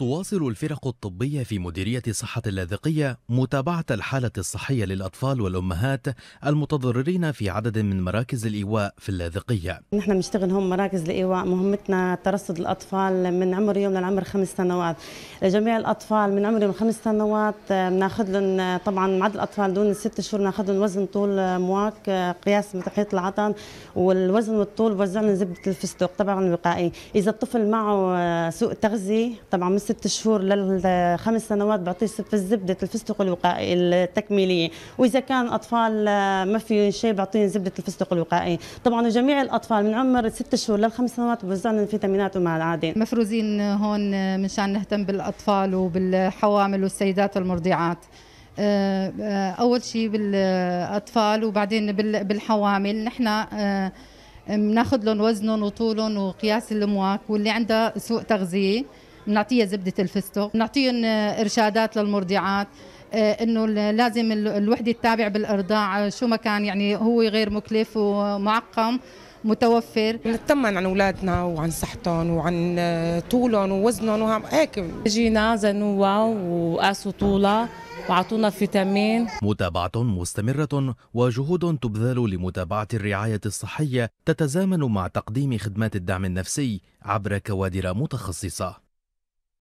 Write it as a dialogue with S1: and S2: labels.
S1: تواصل الفرق الطبية في مديرية الصحة اللاذقية متابعة الحالة الصحية للأطفال والأمهات المتضررين في عدد من مراكز الإيواء في اللاذقية
S2: نحن بنشتغل هم مراكز الإيواء مهمتنا ترصد الأطفال من عمر يوم للعمر خمس سنوات جميع الأطفال من عمر يوم خمس سنوات آه، بناخذ لهم آه، طبعا معدل الأطفال دون الست شهور بناخذ لهم وزن طول آه، مواك قياس متحيط العطن والوزن والطول بوزع لهم زبدة الفستق طبعا الوقائي إذا الطفل معه سوء تغذية طبعا ست شهور للخمس سنوات بعطيه سب الزبده الفستق الوقائي التكميليه واذا كان اطفال آه، ما في شيء بعطيهم زبده الفستق الوقائي طبعا جميع الاطفال من عمر ست شهور للخمس سنوات لهم فيتامينات ومع العادين
S3: مفروزين هون آه، مشان نهتم بالاطفال وبالحوامل والسيدات والمرضعات آه، اول شيء بالاطفال وبعدين بالحوامل نحن بناخذ لهم وزنهم وطولهم وقياس الامواك واللي عندها سوء تغذيه بنعطيها زبده الفستق بنعطيهم ارشادات للمرضعات آه، انه لازم الوحده تتابع بالارضاع شو ما كان يعني هو غير مكلف ومعقم
S4: متوفر نطمن عن اولادنا وعن صحتهم وعن آه، طولهم ووزنهم وهيك جينا زنوها وقاسوا طولها وعطونا فيتامين
S1: متابعة مستمرة وجهود تبذل لمتابعة الرعاية الصحية تتزامن مع تقديم خدمات الدعم النفسي عبر كوادر متخصصة